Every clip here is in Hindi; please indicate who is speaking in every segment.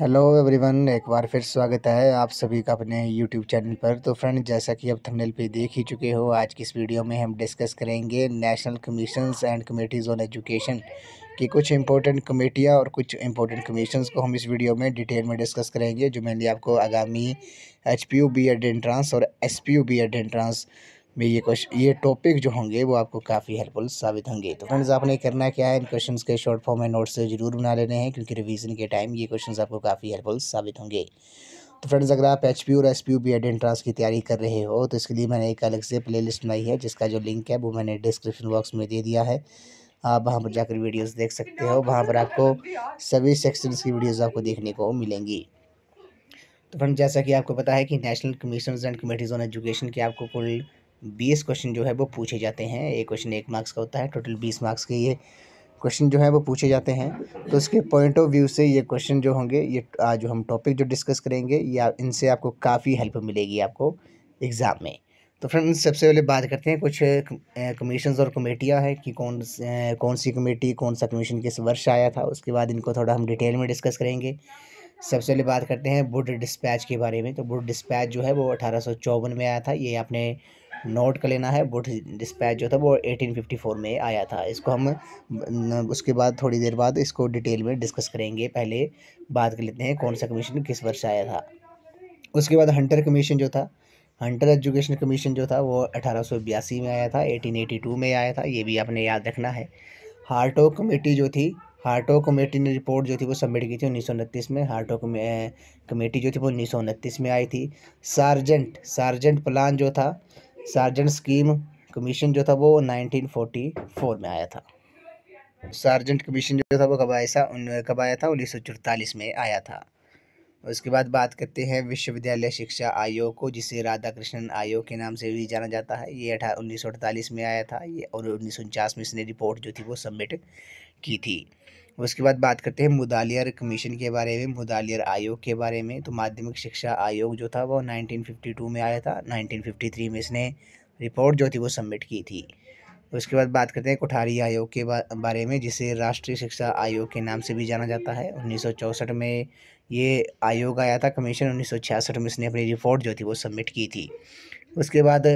Speaker 1: हेलो एवरीवन एक बार फिर स्वागत है आप सभी का अपने यूट्यूब चैनल पर तो फ्रेंड जैसा कि आप थंबनेल पे देख ही चुके हो आज की इस वीडियो में हम डिस्कस करेंगे national commissions and committees on education कि कुछ इंपॉर्टेंट कमेटियाँ और कुछ इंपॉर्टेंट कमीशन को हम इस वीडियो में डिटेल में डिस्कस करेंगे जो मैंने आपको आगामी H P U B Ed entrance और S P U B Ed entrance में ये क्वेश्चन ये टॉपिक जो होंगे वो आपको काफ़ी हेल्पफुल साबित होंगे तो फ्रेंड्स आपने करना क्या है इन क्वेश्चन के शॉर्ट फॉर्म में नोट्स जरूर बना लेने हैं क्योंकि रिविजन के टाइम ये क्वेश्चन आपको काफ़ी हेल्पफुल साबित होंगे तो फ्रेंड्स अगर आप एच और S P B Ed entrance की तैयारी कर रहे हो तो इसके लिए मैंने एक अलग से प्ले बनाई है जिसका जो लिंक है वो मैंने डिस्क्रिप्शन बॉक्स में दे दिया है आप वहाँ पर जाकर वीडियोस देख सकते हो वहाँ पर आपको सभी सेक्शंस की वीडियोस आपको देखने को मिलेंगी तो फ्रेंड जैसा कि आपको पता है कि national commission and committees on education के आपको फुल बीस क्वेश्चन जो है वो पूछे जाते हैं एक क्वेश्चन एक मार्क्स का होता है टोटल बीस मार्क्स के ये क्वेश्चन जो है वो पूछे जाते हैं तो उसके पॉइंट ऑफ व्यू से ये क्वेश्चन जो होंगे ये आज जो हम टॉपिक जो डिस्कस करेंगे या इनसे आपको काफ़ी हेल्प मिलेगी आपको एग्ज़ाम में तो फ्रेंड्स सबसे पहले बात करते हैं कुछ कमीशन और कमेटियाँ हैं कि कौन कौन सी कमेटी कौन सा कमीशन किस वर्ष आया था उसके बाद इनको थोड़ा हम डिटेल में डिस्कस करेंगे सबसे पहले बात करते हैं बुड डिस्पैच के बारे में तो बुड डिस्पैच जो है वो अठारह में आया था ये आपने नोट कर लेना है बुट डिस्पैच जो था वो 1854 में आया था इसको हम उसके बाद थोड़ी देर बाद इसको डिटेल में डिस्कस करेंगे पहले बात कर लेते हैं कौन सा कमीशन किस वर्ष आया था उसके बाद हंटर कमीशन जो था हंटर एजुकेशन कमीशन जो था वो अठारह में आया था एटीन में आया था ये भी आपने याद रखना है हार्टो कमेटी जो थी हार्टो कमेटी ने रिपोर्ट जो थी वो सबमिट की थी उन्नीस में हार्टो कमेटी जो थी वो उन्नीस में आई थी सार्जेंट सार्जेंट प्लान जो था सार्जेंट स्कीम कमीशन जो था वो 1944 में आया था सार्जेंट कमीशन जो था वो कब आया था कब आया था उन्नीस में आया था उसके बाद बात करते हैं विश्वविद्यालय शिक्षा आयोग को जिसे राधा कृष्णन आयोग के नाम से भी जाना जाता है ये अठारह उन्नीस में आया था ये और उन्नीस में इसने रिपोर्ट जो थी वो सबमिट की थी उसके बाद बात करते हैं मुदालियर कमीशन के बारे में मुदालियर आयोग के बारे में तो माध्यमिक शिक्षा आयोग जो था वो 1952 में आया था 1953 में इसने रिपोर्ट जो थी वो सबमिट की थी उसके बाद बात करते हैं कोठारी आयोग के बारे में जिसे राष्ट्रीय शिक्षा आयोग के नाम से भी जाना जाता है उन्नीस में ये आयोग आया था कमीशन उन्नीस में इसने अपनी रिपोर्ट जो थी वो सबमिट की थी उसके बाद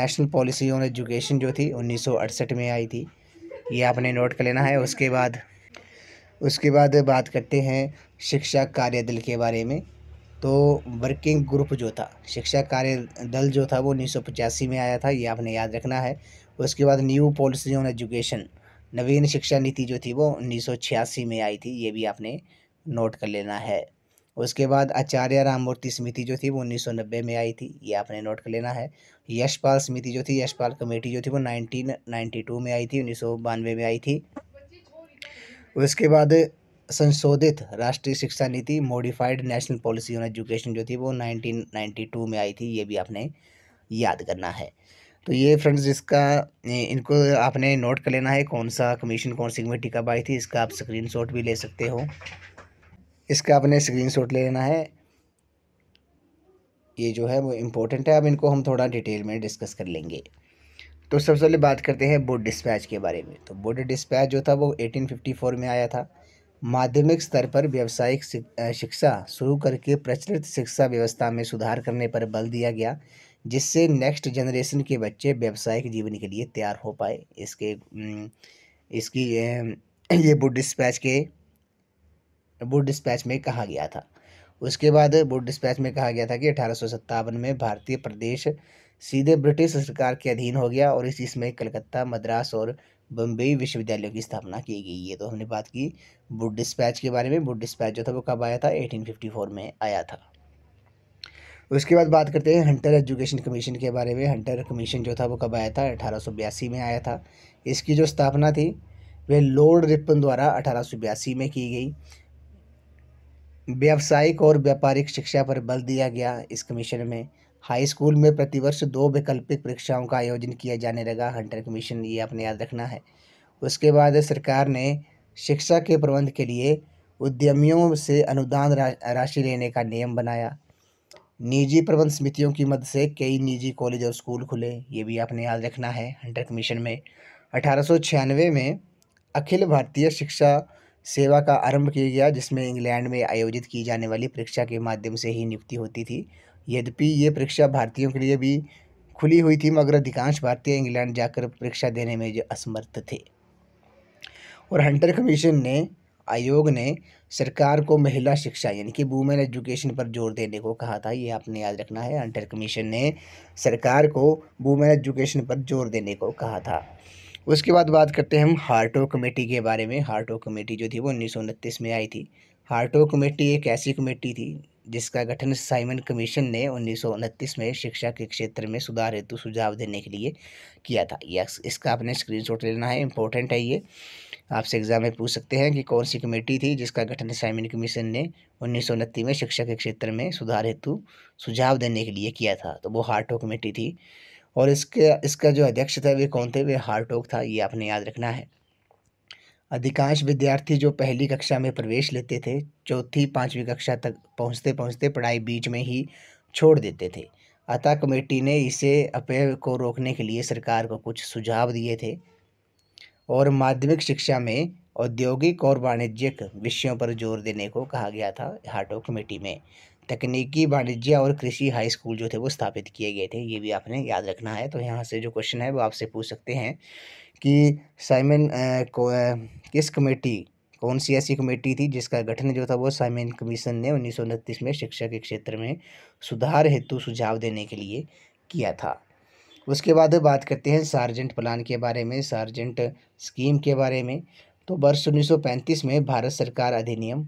Speaker 1: नेशनल पॉलिसी ऑन एजुकेशन जो थी उन्नीस में आई थी ये आपने नोट कर लेना है उसके बाद उसके बाद बात करते हैं शिक्षा कार्य दल के बारे में तो वर्किंग ग्रुप जो था शिक्षा कार्य दल जो था वो उन्नीस सौ पचासी में आया था ये आपने याद रखना है उसके बाद न्यू पॉलिसी ऑन एजुकेशन नवीन शिक्षा नीति जो थी वो उन्नीस सौ छियासी में आई थी ये भी आपने नोट कर लेना है उसके बाद आचार्य राममूर्ति समिति जो थी वो 1990 में आई थी ये आपने नोट कर लेना है यशपाल समिति जो थी यशपाल कमेटी जो थी वो 1992 में आई थी उन्नीस में आई थी उसके बाद संशोधित राष्ट्रीय शिक्षा नीति modified national policy on education जो थी वो 1992 में आई थी ये भी आपने याद करना है तो ये फ्रेंड्स इसका इनको आपने नोट कर लेना है कौन सा कमीशन कौन सी कमेटी कब आई थी इसका आप स्क्रीन भी ले सकते हो इसका आपने स्क्रीन ले लेना है ये जो है वो इम्पोर्टेंट है अब इनको हम थोड़ा डिटेल में डिस्कस कर लेंगे तो सबसे पहले बात करते हैं बोर्ड डिस्पैच के बारे में तो बोर्ड डिस्पैच जो था वो 1854 में आया था माध्यमिक स्तर पर व्यावसायिक शिक्षा शुरू करके प्रचलित शिक्षा व्यवस्था में सुधार करने पर बल दिया गया जिससे नेक्स्ट जनरेशन के बच्चे व्यावसायिक जीवन के लिए तैयार हो पाए इसके इसकी ये बुड डिस्पैच के बुड डिस्पैच में कहा गया था उसके बाद बुड डिस्पैच में कहा गया था कि अठारह में भारतीय प्रदेश सीधे ब्रिटिश सरकार के अधीन हो गया और इस इसमें कलकत्ता मद्रास और बम्बई विश्वविद्यालयों की स्थापना की गई ये तो हमने बात की बुड डिस्पैच के बारे में बुड डिस्पैच जो था वो कब आया था 1854 में आया था उसके बाद बात करते हैं हंटर एजुकेशन कमीशन के बारे में हंटर कमीशन जो था वो कब आया था अठारह में आया था इसकी जो स्थापना थी वह लॉर्ड रिपन द्वारा अठारह में की गई व्यावसायिक और व्यापारिक शिक्षा पर बल दिया गया इस कमीशन में हाई स्कूल में प्रतिवर्ष दो वैकल्पिक परीक्षाओं का आयोजन किया जाने लगा हंटर कमीशन ये आपने याद रखना है उसके बाद सरकार ने शिक्षा के प्रबंध के लिए उद्यमियों से अनुदान रा, राशि लेने का नियम बनाया निजी प्रबंध समितियों की मदद से कई निजी कॉलेज और स्कूल खुले ये भी आपने याद रखना है हंटर कमीशन में अठारह में अखिल भारतीय शिक्षा सेवा का आरंभ किया गया जिसमें इंग्लैंड में आयोजित की जाने वाली परीक्षा के माध्यम से ही नियुक्ति होती थी यद्यपि ये परीक्षा भारतीयों के लिए भी खुली हुई थी मगर अधिकांश भारतीय इंग्लैंड जाकर परीक्षा देने में जो असमर्थ थे और हंटर कमीशन ने आयोग ने सरकार को महिला शिक्षा यानी कि वुमेन एजुकेशन पर जोर देने को कहा था ये आपने याद रखना है हंटर कमीशन ने सरकार को वुमेन एजुकेशन पर जोर देने को कहा था उसके बाद बात करते हैं हम हार्टो कमेटी के बारे में हार्टो कमेटी जो थी वो उन्नीस में आई थी हार्टो कमेटी एक ऐसी कमेटी थी जिसका गठन साइमन कमीशन ने उन्नीस में शिक्षा के क्षेत्र में सुधार हेतु सुझाव देने के लिए किया था यह इसका आपने स्क्रीनशॉट लेना है इंपॉर्टेंट है ये आपसे एग्जाम में पूछ सकते हैं कि कौन सी कमेटी थी जिसका गठन साइमन कमीशन ने उन्नीस में शिक्षा के क्षेत्र में सुधार हेतु सुझाव देने के लिए किया था तो वो हार्टो कमेटी थी और इसके इसका जो अध्यक्ष था वे कौन थे वे हार्टोक था ये आपने याद रखना है अधिकांश विद्यार्थी जो पहली कक्षा में प्रवेश लेते थे चौथी पाँचवीं कक्षा तक पहुँचते पहुँचते पढ़ाई बीच में ही छोड़ देते थे अतः कमेटी ने इसे अपेय को रोकने के लिए सरकार को कुछ सुझाव दिए थे और माध्यमिक शिक्षा में औद्योगिक और वाणिज्यिक विषयों पर जोर देने को कहा गया था हाटो कमेटी में तकनीकी वाणिज्य और कृषि हाई स्कूल जो थे वो स्थापित किए गए थे ये भी आपने याद रखना है तो यहाँ से जो क्वेश्चन है वो आपसे पूछ सकते हैं कि साइमन को किस कमेटी कौन सी ऐसी कमेटी थी जिसका गठन जो था वो साइमन कमीशन ने उन्नीस में शिक्षा के क्षेत्र में सुधार हेतु सुझाव देने के लिए किया था उसके बाद बात करते हैं सार्जेंट प्लान के बारे में सार्जेंट स्कीम के बारे में तो वर्ष 1935 में भारत सरकार अधिनियम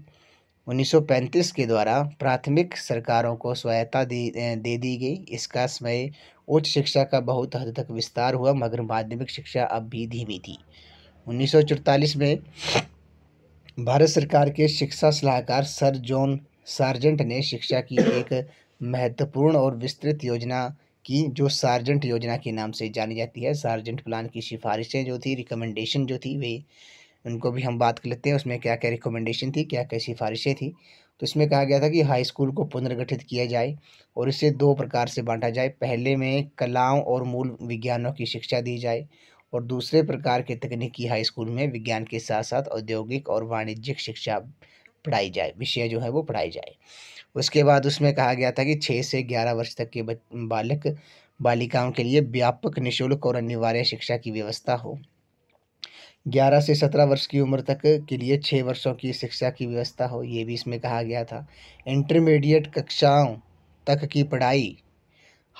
Speaker 1: 1935 के द्वारा प्राथमिक सरकारों को स्वायत्ता दे दी गई इसका समय उच्च शिक्षा का बहुत हद तक विस्तार हुआ मगर माध्यमिक शिक्षा अब भी धीमी थी उन्नीस में भारत सरकार के शिक्षा सलाहकार सर जॉन सार्जेंट ने शिक्षा की एक महत्वपूर्ण और विस्तृत योजना की जो सार्जेंट योजना के नाम से जानी जाती है सार्जेंट प्लान की सिफारिशें जो थी रिकमेंडेशन जो थी वे उनको भी हम बात कर लेते हैं उसमें क्या क्या रिकमेंडेशन थी क्या क्या सिफारिशें थी तो इसमें कहा गया था कि हाई स्कूल को पुनर्गठित किया जाए और इसे दो प्रकार से बांटा जाए पहले में कलाओं और मूल विज्ञानों की शिक्षा दी जाए और दूसरे प्रकार के तकनीकी हाई स्कूल में विज्ञान के साथ साथ औद्योगिक और वाणिज्यिक शिक्षा पढ़ाई जाए विषय जो है वो पढ़ाई जाए उसके बाद उसमें कहा गया था कि छः से ग्यारह वर्ष तक के बालक बालिकाओं के लिए व्यापक निःशुल्क और अनिवार्य शिक्षा की व्यवस्था हो ग्यारह से सत्रह वर्ष की उम्र तक के लिए छः वर्षों की शिक्षा की व्यवस्था हो ये भी इसमें कहा गया था इंटरमीडिएट कक्षाओं तक की पढ़ाई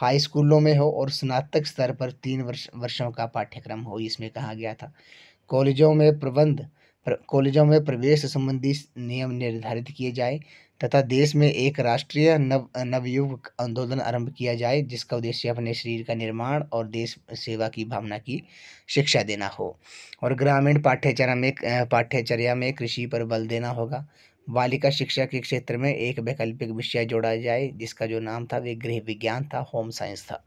Speaker 1: हाई स्कूलों में हो और स्नातक स्तर पर तीन वर्ष वर्षों का पाठ्यक्रम हो इसमें कहा गया था कॉलेजों में प्रबंध कॉलेजों में प्रवेश संबंधी नियम निर्धारित किए जाए तथा देश में एक राष्ट्रीय नव नवयुवक आंदोलन आरंभ किया जाए जिसका उद्देश्य अपने शरीर का निर्माण और देश सेवा की भावना की शिक्षा देना हो और ग्रामीण पाठ्यचर्या में पाठ्यचर्या में कृषि पर बल देना होगा बालिका शिक्षा के क्षेत्र में एक वैकल्पिक विषय जोड़ा जाए जिसका जो नाम था वे गृह विज्ञान था होम साइंस था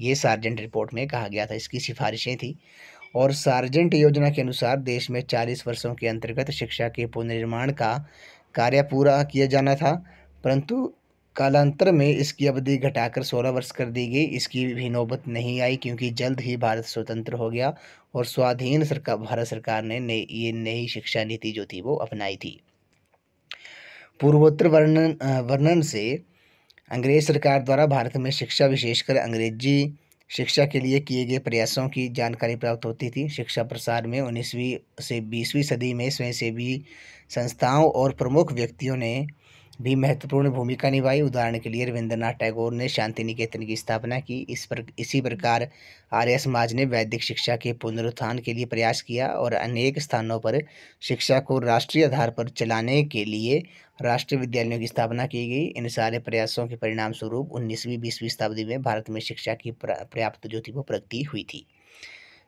Speaker 1: ये सार्जेंट रिपोर्ट में कहा गया था इसकी सिफारिशें थी और सार्जेंट योजना के अनुसार देश में 40 वर्षों के अंतर्गत शिक्षा के पुनर्निर्माण का कार्य पूरा किया जाना था परंतु कालांतर में इसकी अवधि घटाकर 16 वर्ष कर दी गई इसकी भी नौबत नहीं आई क्योंकि जल्द ही भारत स्वतंत्र हो गया और स्वाधीन सरकार भारत सरकार ने, ने ये नई शिक्षा नीति जो थी वो अपनाई थी पूर्वोत्तर वर्णन वर्णन से अंग्रेज सरकार द्वारा भारत में शिक्षा विशेषकर अंग्रेजी शिक्षा के लिए किए गए प्रयासों की जानकारी प्राप्त होती थी शिक्षा प्रसार में उन्नीसवीं से बीसवीं सदी में स्वयंसेवी संस्थाओं और प्रमुख व्यक्तियों ने भी महत्वपूर्ण भूमिका निभाई उदाहरण के लिए रविंद्रनाथ टैगोर ने शांति निकेतन की स्थापना की इस पर इसी प्रकार आर्य समाज ने वैदिक शिक्षा के पुनरुत्थान के लिए प्रयास किया और अनेक स्थानों पर शिक्षा को राष्ट्रीय आधार पर चलाने के लिए राष्ट्रीय विद्यालयों की स्थापना की गई इन सारे प्रयासों के परिणाम स्वरूप उन्नीसवीं बीसवीं शताब्दी में भारत में शिक्षा की पर्याप्त जो थी वो प्रगति हुई थी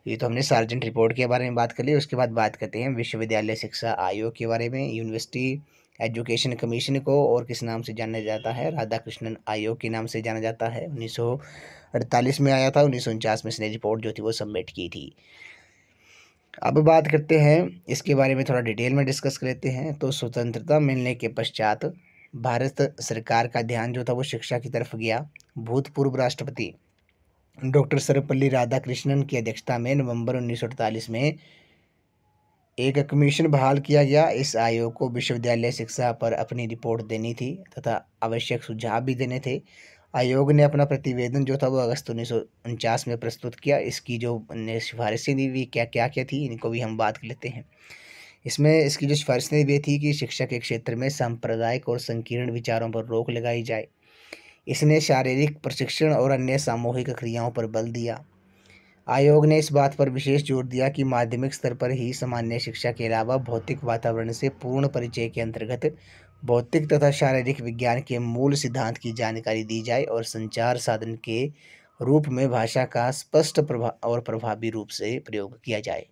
Speaker 1: ये तो हमने सार्जेंट रिपोर्ट के बारे में बात कर ली उसके बाद बात करते हैं विश्वविद्यालय शिक्षा आयोग के बारे में यूनिवर्सिटी एजुकेशन कमीशन को और किस नाम से जाना जाता है राधा कृष्णन आयोग के नाम से जाना जाता है उन्नीस में आया था उन्नीस में इसने रिपोर्ट जो थी वो सबमिट की थी अब बात करते हैं इसके बारे में थोड़ा डिटेल में डिस्कस कर लेते हैं तो स्वतंत्रता मिलने के पश्चात भारत सरकार का ध्यान जो था वो शिक्षा की तरफ गया भूतपूर्व राष्ट्रपति डॉक्टर सर्वपल्ली राधाकृष्णन की अध्यक्षता में नवंबर उन्नीस में एक कमीशन बहाल किया गया इस आयोग को विश्वविद्यालय शिक्षा पर अपनी रिपोर्ट देनी थी तथा आवश्यक सुझाव भी देने थे आयोग ने अपना प्रतिवेदन जो था वो अगस्त उन्नीस उनचास में प्रस्तुत किया इसकी जो ने सिफारिशें दी हुई क्या क्या क्या थी इनको भी हम बात कर लेते हैं इसमें इसकी जो सिफारिशें दी थी कि शिक्षा के क्षेत्र में सांप्रदायिक और संकीर्ण विचारों पर रोक लगाई जाए इसने शारीरिक प्रशिक्षण और अन्य सामूहिक क्रियाओं पर बल दिया आयोग ने इस बात पर विशेष जोर दिया कि माध्यमिक स्तर पर ही सामान्य शिक्षा के अलावा भौतिक वातावरण से पूर्ण परिचय के अंतर्गत भौतिक तथा शारीरिक विज्ञान के मूल सिद्धांत की जानकारी दी जाए और संचार साधन के रूप में भाषा का स्पष्ट प्रभा और प्रभावी रूप से प्रयोग किया जाए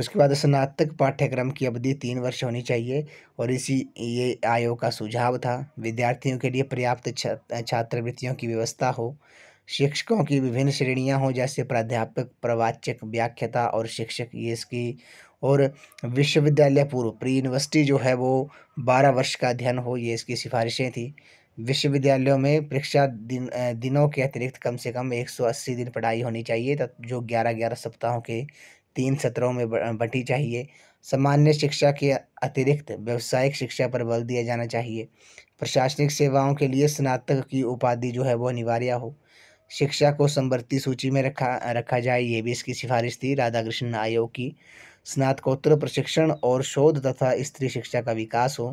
Speaker 1: उसके बाद स्नातक पाठ्यक्रम की अवधि तीन वर्ष होनी चाहिए और इसी ये आयोग का सुझाव था विद्यार्थियों के लिए पर्याप्त छात्रवृत्तियों की व्यवस्था हो शिक्षकों की विभिन्न श्रेणियां हों जैसे प्राध्यापक प्रवाचक व्याख्याता और शिक्षक ये इसकी और विश्वविद्यालय पूर्व प्री यूनिवर्सिटी जो है वो बारह वर्ष का अध्ययन हो ये इसकी सिफारिशें थी विश्वविद्यालयों में परीक्षा दिन दिनों के अतिरिक्त कम से कम 180 दिन पढ़ाई होनी चाहिए तथा जो 11 11 सप्ताहों के तीन सत्रों में बटी चाहिए सामान्य शिक्षा के अतिरिक्त व्यावसायिक शिक्षा पर बल दिया जाना चाहिए प्रशासनिक सेवाओं के लिए स्नातक की उपाधि जो है वो अनिवार्य हो शिक्षा को समवर्ती सूची में रखा रखा जाए ये भी इसकी सिफारिश थी राधाकृष्ण आयोग की स्नातकोत्तर प्रशिक्षण और शोध तथा स्त्री शिक्षा का विकास हो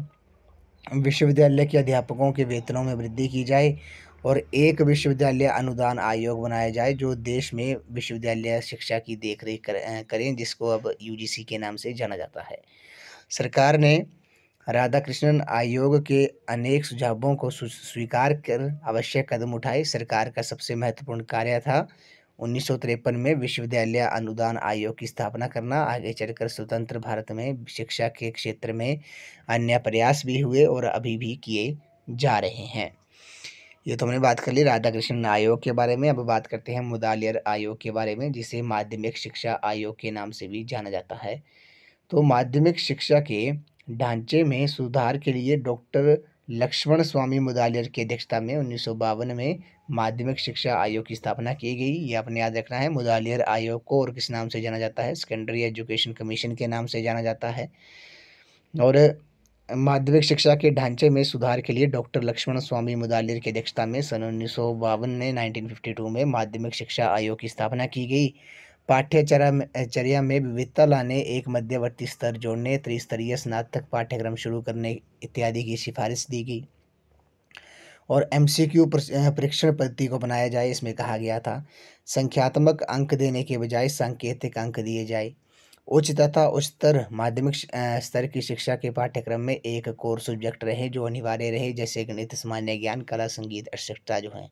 Speaker 1: विश्वविद्यालय के अध्यापकों के वेतनों में वृद्धि की जाए और एक विश्वविद्यालय अनुदान आयोग बनाया जाए जो देश में विश्वविद्यालय शिक्षा की देखरेख कर, करें जिसको अब यूजीसी के नाम से जाना जाता है सरकार ने राधा कृष्णन आयोग के अनेक सुझावों को स्वीकार कर आवश्यक कदम उठाए सरकार का सबसे महत्वपूर्ण कार्य था उन्नीस में विश्वविद्यालय अनुदान आयोग की स्थापना करना आगे चलकर स्वतंत्र भारत में शिक्षा के क्षेत्र में अन्य प्रयास भी हुए और अभी भी किए जा रहे हैं ये तो हमने बात कर ली राधा कृष्ण आयोग के बारे में अब बात करते हैं मुदालियर आयोग के बारे में जिसे माध्यमिक शिक्षा आयोग के नाम से भी जाना जाता है तो माध्यमिक शिक्षा के ढांचे में सुधार के लिए डॉक्टर लक्ष्मण स्वामी मुदालियर की अध्यक्षता में उन्नीस में माध्यमिक शिक्षा आयोग की स्थापना की गई ये आपने याद रखना है मुदालियर आयोग को और किस नाम से जाना जाता है सेकेंडरी एजुकेशन कमीशन के नाम से जाना जाता है और माध्यमिक शिक्षा के ढांचे में सुधार के लिए डॉक्टर लक्ष्मण स्वामी मुदालियर की अध्यक्षता में सन उन्नीस सौ बावन में में माध्यमिक शिक्षा आयोग की स्थापना की गई पाठ्यचर्या में विविधता लाने एक मध्यवर्ती स्तर जोड़ने त्रिस्तरीय स्नातक पाठ्यक्रम शुरू करने इत्यादि की सिफारिश दी गई और एम सी क्यू परीक्षण पद्धति को बनाया जाए इसमें कहा गया था संख्यात्मक अंक देने के बजाय सांकेतिक अंक दिए जाए उच्च तथा उच्चतर माध्यमिक स्तर की शिक्षा के पाठ्यक्रम में एक कोर सब्जेक्ट रहे जो अनिवार्य रहे जैसे गणित सामान्य ज्ञान कला संगीत अर्थशिक्षा जो है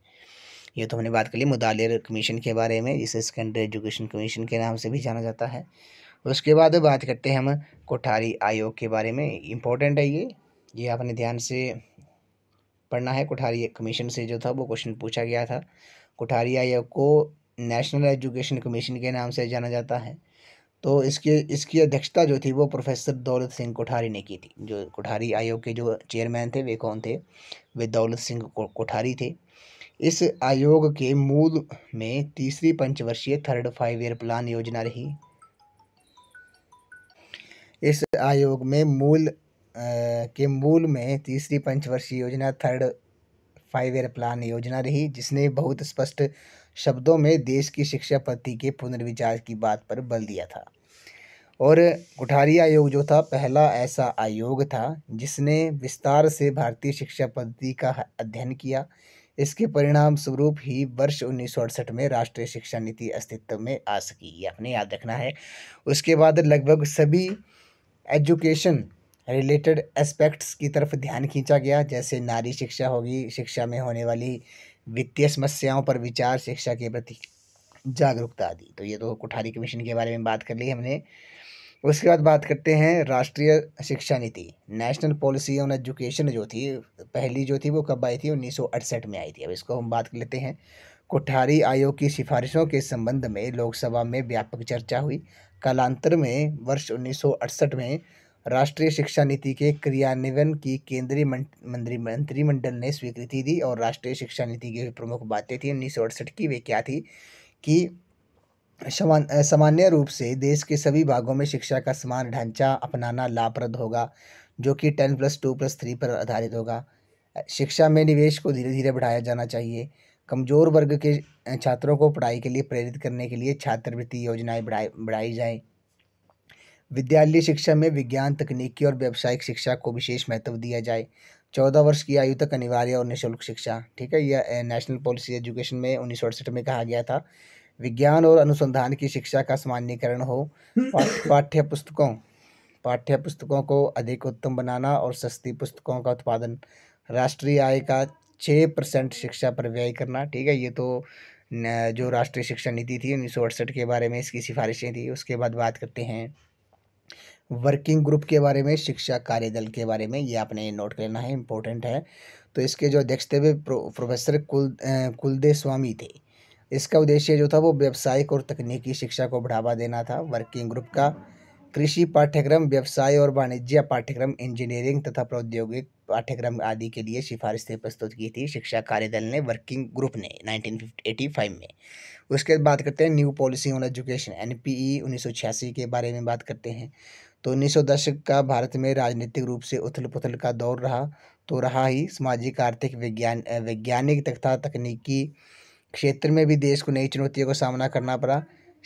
Speaker 1: ये तो हमने बात कर ली मुदालियर कमीशन के बारे में जिसे सेकेंडरी एजुकेशन कमीशन के नाम से भी जाना जाता है उसके बाद बात करते हैं हम कोठारी आयोग के बारे में इम्पोर्टेंट है ये ये आपने ध्यान से पढ़ना है कोठारी कमीशन से जो था वो क्वेश्चन पूछा गया था कोठारी आयोग को नेशनल एजुकेशन कमीशन के नाम से जाना जाता है तो इसकी इसकी अध्यक्षता जो थी वो प्रोफेसर दौलत सिंह कोठारी ने की थी जो कोठारी आयोग के जो चेयरमैन थे वे कौन थे वे दौलत सिंह कोठारी थे इस आयोग के मूल में तीसरी पंचवर्षीय थर्ड फाइव ईयर प्लान योजना रही इस आयोग में मूल के मूल में तीसरी पंचवर्षीय योजना थर्ड फाइव ईयर प्लान योजना रही जिसने बहुत स्पष्ट शब्दों में देश की शिक्षा पद्धति के पुनर्विचार की बात पर बल दिया था और कोठारी आयोग जो था पहला ऐसा आयोग था जिसने विस्तार से भारतीय शिक्षा पद्धति का अध्ययन किया इसके परिणाम स्वरूप ही वर्ष उन्नीस में राष्ट्रीय शिक्षा नीति अस्तित्व में आ सकी ये अपने याद रखना है उसके बाद लगभग सभी एजुकेशन रिलेटेड एस्पेक्ट्स की तरफ ध्यान खींचा गया जैसे नारी शिक्षा होगी शिक्षा में होने वाली वित्तीय समस्याओं पर विचार शिक्षा के प्रति जागरूकता आदि तो ये तो कुठारी कमीशन के बारे में बात कर ली हमने उसके बाद बात करते हैं राष्ट्रीय शिक्षा नीति नेशनल पॉलिसी ऑन एजुकेशन जो थी पहली जो थी वो कब आई थी उन्नीस में आई थी अब इसको हम बात कर लेते हैं कोठारी आयोग की सिफारिशों के संबंध में लोकसभा में व्यापक चर्चा हुई कालांतर में वर्ष उन्नीस में राष्ट्रीय शिक्षा नीति के क्रियान्वयन की केंद्रीय मंत्री मंत्रिमंडल ने स्वीकृति दी और राष्ट्रीय शिक्षा नीति की प्रमुख बातें थी उन्नीस की वे क्या थी कि समान सामान्य रूप से देश के सभी भागों में शिक्षा का समान ढांचा अपनाना लाभप्रद होगा जो कि ten plus two plus three पर आधारित होगा शिक्षा में निवेश को धीरे धीरे बढ़ाया जाना चाहिए कमज़ोर वर्ग के छात्रों को पढ़ाई के लिए प्रेरित करने के लिए छात्रवृत्ति योजनाएं बढ़ाई बढ़ाई जाएँ विद्यालय शिक्षा में विज्ञान तकनीकी और व्यावसायिक शिक्षा को विशेष महत्व दिया जाए चौदह वर्ष की आयु तक अनिवार्य और निःशुल्क शिक्षा ठीक है यह नेशनल पॉलिसी एजुकेशन में उन्नीस सौ अड़सठ में कहा गया था विज्ञान और अनुसंधान की शिक्षा का सामान्यकरण हो पाठ्य पुस्तकों पाठ्य पुस्तकों को अधिक उत्तम बनाना और सस्ती पुस्तकों का उत्पादन राष्ट्रीय आय का छः परसेंट शिक्षा पर व्यय करना ठीक है ये तो जो राष्ट्रीय शिक्षा नीति थी उन्नीस सौ अड़सठ के बारे में इसकी सिफारिशें थी उसके बाद बात करते हैं वर्किंग ग्रुप के बारे में शिक्षा कार्यदल के बारे में ये आपने नोट करना है इम्पोर्टेंट है तो इसके जो अध्यक्ष थे वे प्रो, प्रोफेसर कुल कुलदे स्वामी थे इसका उद्देश्य जो था वो व्यावसायिक और तकनीकी शिक्षा को बढ़ावा देना था वर्किंग ग्रुप का कृषि पाठ्यक्रम व्यवसाय और वाणिज्य पाठ्यक्रम इंजीनियरिंग तथा प्रौद्योगिक पाठ्यक्रम आदि के लिए सिफारिशें प्रस्तुत की थी शिक्षा कार्यदल ने वर्किंग ग्रुप ने 1985 में उसके बाद बात करते हैं new policy on education N P के बारे में बात करते हैं तो उन्नीस का भारत में राजनीतिक रूप से उथल पुथल का दौर रहा तो रहा ही सामाजिक आर्थिक विज्ञान वैज्ञानिक तथा तकनीकी क्षेत्र में भी देश को नई चुनौतियों का सामना करना पड़ा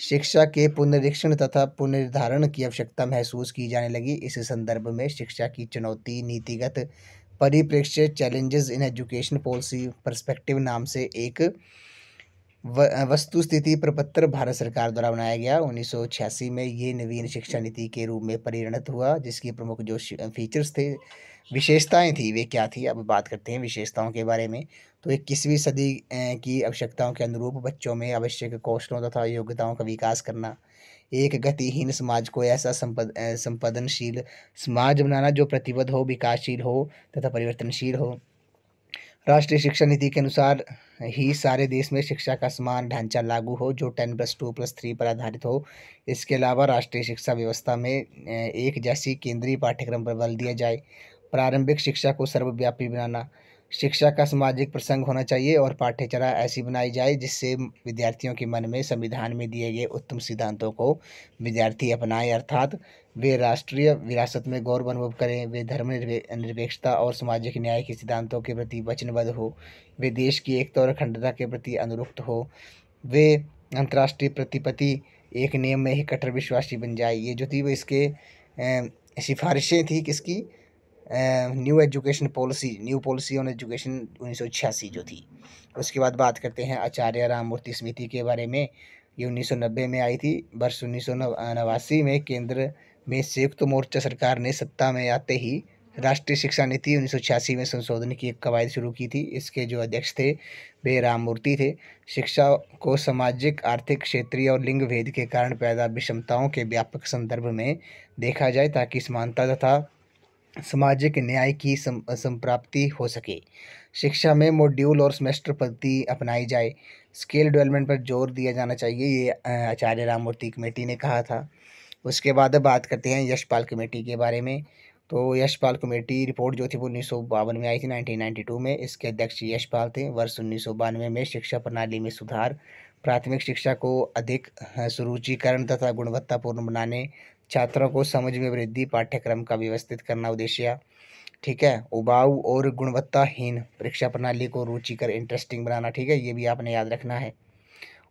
Speaker 1: शिक्षा के पुनरीक्षण तथा पुनर्धारण की आवश्यकता महसूस की जाने लगी इस संदर्भ में शिक्षा की चुनौती नीतिगत परिप्रेक्ष्य challenges in education policy perspective नाम से एक वस्तु स्थिति प्रपत्र भारत सरकार द्वारा बनाया गया उन्नीस में ये नवीन शिक्षा नीति के रूप में परिणत हुआ जिसकी प्रमुख जो फीचर्स थे विशेषताएं थी वे क्या थी अब बात करते हैं विशेषताओं के बारे में तो इक्कीसवीं सदी की आवश्यकताओं के अनुरूप बच्चों में आवश्यक कौशलों तथा योग्यताओं का विकास करना एक गतिहीन समाज को ऐसा संपद संपादनशील समाज बनाना जो प्रतिबद्ध हो विकासशील हो तथा परिवर्तनशील हो राष्ट्रीय शिक्षा नीति के अनुसार ही सारे देश में शिक्षा का समान ढांचा लागू हो जो ten plus two plus three पर आधारित हो इसके अलावा राष्ट्रीय शिक्षा व्यवस्था में एक जैसी केंद्रीय पाठ्यक्रम पर बल दिया जाए प्रारंभिक शिक्षा को सर्वव्यापी बनाना शिक्षा का सामाजिक प्रसंग होना चाहिए और पाठ्यचरा ऐसी बनाई जाए जिससे विद्यार्थियों के मन में संविधान में दिए गए उत्तम सिद्धांतों को विद्यार्थी अपनाए अर्थात वे राष्ट्रीय विरासत में गौरव अनुभव करें वे धर्म निरपेक्षता और सामाजिक न्याय के सिद्धांतों के प्रति वचनबद्ध हो वे देश की एकता और अखंडता के प्रति अनुरुक्त हो वे अंतर्राष्ट्रीय प्रतिपति एक नियम में ही कट्टर विश्वासी बन जाए ये जो थी वो इसके सिफारिशें थी किसकी new education policy new policy on education उन्नीस जो थी उसके बाद बात करते हैं आचार्य राममूर्ति समिति के बारे में ये 1990 में आई थी वर्ष उन्नीस में केंद्र में संयुक्त मोर्चा सरकार ने सत्ता में आते ही राष्ट्रीय शिक्षा नीति उन्नीस में संशोधन की एक कवायद शुरू की थी इसके जो अध्यक्ष थे वे राममूर्ति थे शिक्षा को सामाजिक आर्थिक क्षेत्रीय और लिंग भेद के कारण पैदा विषमताओं के व्यापक संदर्भ में देखा जाए ताकि समानता तथा सामाजिक न्याय की सम, संप्राप्ति हो सके शिक्षा में मॉड्यूल और सेमेस्टर पद्धति अपनाई जाए स्किल डेवलपमेंट पर जोर दिया जाना चाहिए ये आचार्य राममूर्ति कमेटी ने कहा था उसके बाद बात करते हैं यशपाल कमेटी के बारे में तो यशपाल कमेटी रिपोर्ट जो थी वो उन्नीस में आई थी 1992 में इसके अध्यक्ष यशपाल थे वर्ष उन्नीस में शिक्षा प्रणाली में सुधार प्राथमिक शिक्षा को अधिक सुरुचिकरण तथा गुणवत्तापूर्ण बनाने छात्रों को समझ में वृद्धि पाठ्यक्रम का व्यवस्थित करना उद्देश्य ठीक है उबाऊ और गुणवत्ताहीन परीक्षा प्रणाली को रुचिकर इंटरेस्टिंग बनाना ठीक है ये भी आपने याद रखना है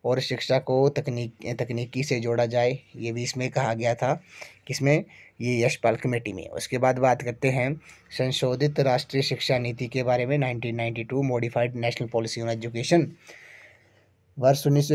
Speaker 1: और शिक्षा को तकनीक तकनीकी से जोड़ा जाए ये भी इसमें कहा गया था किसमें ये यशपाल कमेटी में उसके बाद बात करते हैं संशोधित राष्ट्रीय शिक्षा नीति के बारे में 1992 modified national policy on education वर्ष उन्नीस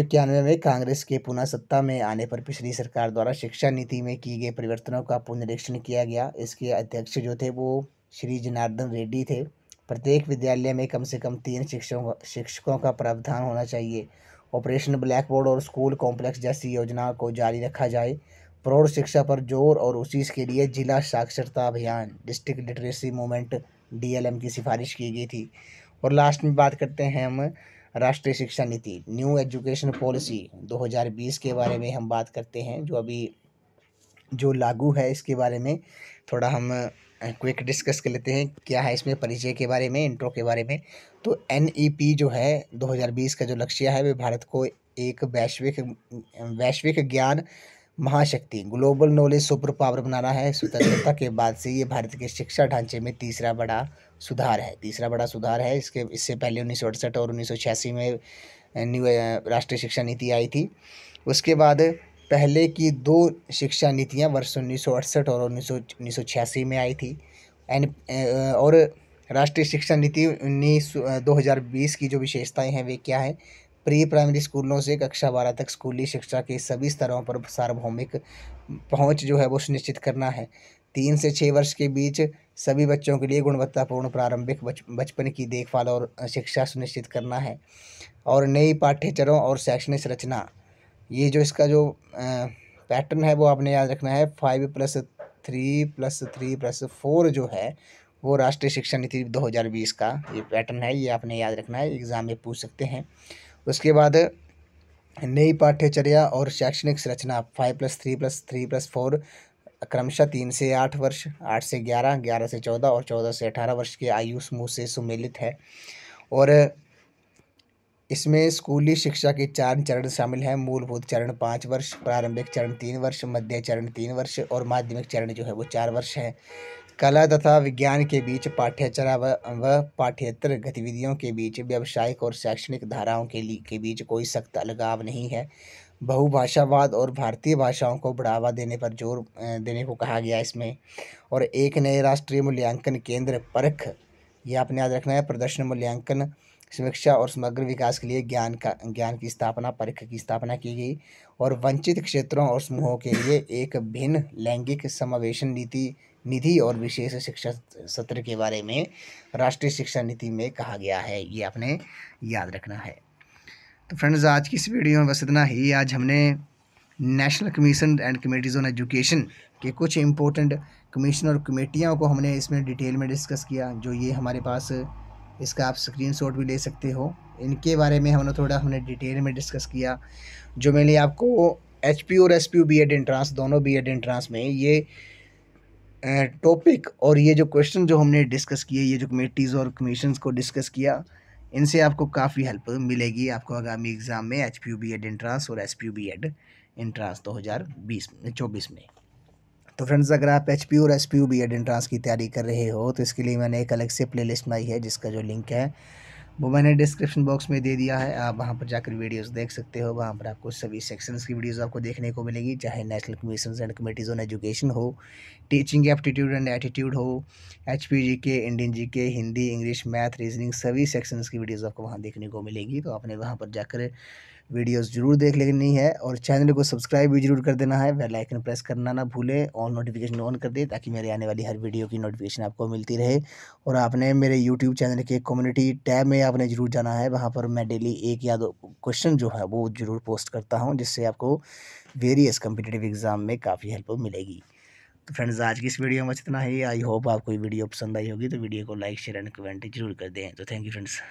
Speaker 1: में कांग्रेस के पुनः सत्ता में आने पर पिछली सरकार द्वारा शिक्षा नीति में किए गए परिवर्तनों का पुनरीक्षण किया गया इसके अध्यक्ष जो थे वो श्री जनार्दन रेड्डी थे प्रत्येक विद्यालय में कम से कम तीन शिक्षकों शिक्षकों का प्रावधान होना चाहिए ऑपरेशन ब्लैक बोर्ड और स्कूल कॉम्प्लेक्स जैसी योजना को जारी रखा जाए प्रौढ़ शिक्षा पर जोर और उसी के लिए जिला साक्षरता अभियान डिस्ट्रिक्ट लिटरेसी मूवमेंट डीएलएम की सिफारिश की गई थी और लास्ट में बात करते हैं हम राष्ट्रीय शिक्षा नीति न्यू एजुकेशन पॉलिसी 2020 के बारे में हम बात करते हैं जो अभी जो लागू है इसके बारे में थोड़ा हम क्विक डिस्कस कर लेते हैं क्या है इसमें परिचय के बारे में इंट्रो के बारे में तो एन e जो है 2020 का जो लक्ष्य है वे भारत को एक वैश्विक वैश्विक ज्ञान महाशक्ति ग्लोबल नॉलेज सुपर पावर बनाना है स्वतंत्रता के बाद से ये भारत के शिक्षा ढांचे में तीसरा बड़ा सुधार है तीसरा बड़ा सुधार है इसके इससे पहले उन्नीस और उन्नीस में न्यू राष्ट्रीय शिक्षा नीति आई थी उसके बाद पहले की दो शिक्षा नीतियाँ वर्ष उन्नीस और उन्नीस उन्नीस में आई थी एन और राष्ट्रीय शिक्षा नीति उन्नीस 2020 की जो विशेषताएं हैं वे क्या है प्री प्राइमरी स्कूलों से कक्षा बारह तक स्कूली शिक्षा के सभी स्तरों पर सार्वभौमिक पहुंच जो है वो सुनिश्चित करना है तीन से छः वर्ष के बीच सभी बच्चों के लिए गुणवत्तापूर्ण प्रारंभिक बचपन की देखभाल और शिक्षा सुनिश्चित करना है और नई पाठ्यचरों और शैक्षणिक संरचना ये जो इसका जो पैटर्न है वो आपने याद रखना है five plus three plus three plus four जो है वो राष्ट्रीय शिक्षा नीति 2020 का ये पैटर्न है ये आपने याद रखना है एग्ज़ाम में पूछ सकते हैं उसके बाद नई पाठ्यचर्या और शैक्षणिक संरचना five plus three plus three plus four क्रमशः तीन से आठ वर्ष आठ से ग्यारह ग्यारह से चौदह और चौदह से अठारह वर्ष के आयु समूह से सुमेलित है और इसमें स्कूली शिक्षा के चार चरण शामिल हैं मूलभूत चरण पाँच वर्ष प्रारंभिक चरण तीन वर्ष मध्य चरण तीन वर्ष और माध्यमिक चरण जो है वो चार वर्ष हैं कला तथा विज्ञान के बीच पाठ्यचरा व पाठ्यतर पाठ्येतर गतिविधियों के बीच व्यावसायिक और शैक्षणिक धाराओं के लिए के बीच कोई सख्त अलगाव नहीं है बहुभाषावाद और भारतीय भाषाओं को बढ़ावा देने पर जोर देने को कहा गया इसमें और एक नए राष्ट्रीय मूल्यांकन केंद्र परख यह आपने याद रखना है प्रदर्शन मूल्यांकन समीक्षा और समग्र विकास के लिए ज्ञान का ज्ञान की स्थापना परीक्षा की स्थापना की गई और वंचित क्षेत्रों और समूहों के लिए एक भिन्न लैंगिक समावेशन नीति निधि और विशेष शिक्षा सत्र के बारे में राष्ट्रीय शिक्षा नीति में कहा गया है ये आपने याद रखना है तो फ्रेंड्स आज की इस वीडियो में बस इतना ही आज हमने national commission and committees on education के कुछ इंपॉर्टेंट कमीशन और कमेटियों को हमने इसमें डिटेल में डिस्कस किया जो ये हमारे पास इसका आप स्क्रीनशॉट भी ले सकते हो इनके बारे में हमने थोड़ा हमने डिटेल में डिस्कस किया जो मैंने आपको एच और S P B Ed entrance दोनों बी एड एंट्रांस में ये टॉपिक और ये जो क्वेश्चन जो हमने डिस्कस किए ये जो कमेटीज़ और कमीशन को डिस्कस किया इनसे आपको काफ़ी हेल्प मिलेगी आपको आगामी एग्ज़ाम में H P U B Ed entrance और S P U B Ed entrance दो हज़ार बीस चौबीस में तो फ्रेंड्स अगर आप एच और S P B Ed entrance की तैयारी कर रहे हो तो इसके लिए मैंने एक अलग से प्ले बनाई है जिसका जो लिंक है वो मैंने डिस्क्रिप्शन बॉक्स में दे दिया है आप वहाँ पर जाकर वीडियोस देख सकते हो वहाँ पर आपको सभी सेक्शंस की वीडियोस आपको देखने को मिलेगी चाहे national commission and committees on education हो टीचिंग एप्टीट्यूड एंड एटीट्यूड हो एच पी के Indian G K Hindi English math reasoning सभी सेक्शंस की वीडियोज़ आपको वहाँ देखने को मिलेगी तो आपने वहाँ पर जाकर वीडियोस जरूर देख लेनी है और चैनल को सब्सक्राइब भी जरूर कर देना है बेल आइकन प्रेस करना ना भूलें ऑल नोटिफिकेशन ऑन कर दें ताकि मेरे आने वाली हर वीडियो की नोटिफिकेशन आपको मिलती रहे और आपने मेरे यूट्यूब चैनल के कम्युनिटी टैब में आपने ज़रूर जाना है वहाँ पर मैं डेली एक या दो क्वेश्चन जो है वो ज़रूर पोस्ट करता हूँ जिससे आपको वेरियस कम्पिटेटिव एग्ज़ाम में काफ़ी हेल्प मिलेगी तो फ्रेंड्स आज की इस वीडियो में इतना ही आई होप आपको वीडियो पसंद आई होगी तो वीडियो को लाइक शेयर एंड कमेंट जरूर कर दें तो थैंक यू फ्रेंड्स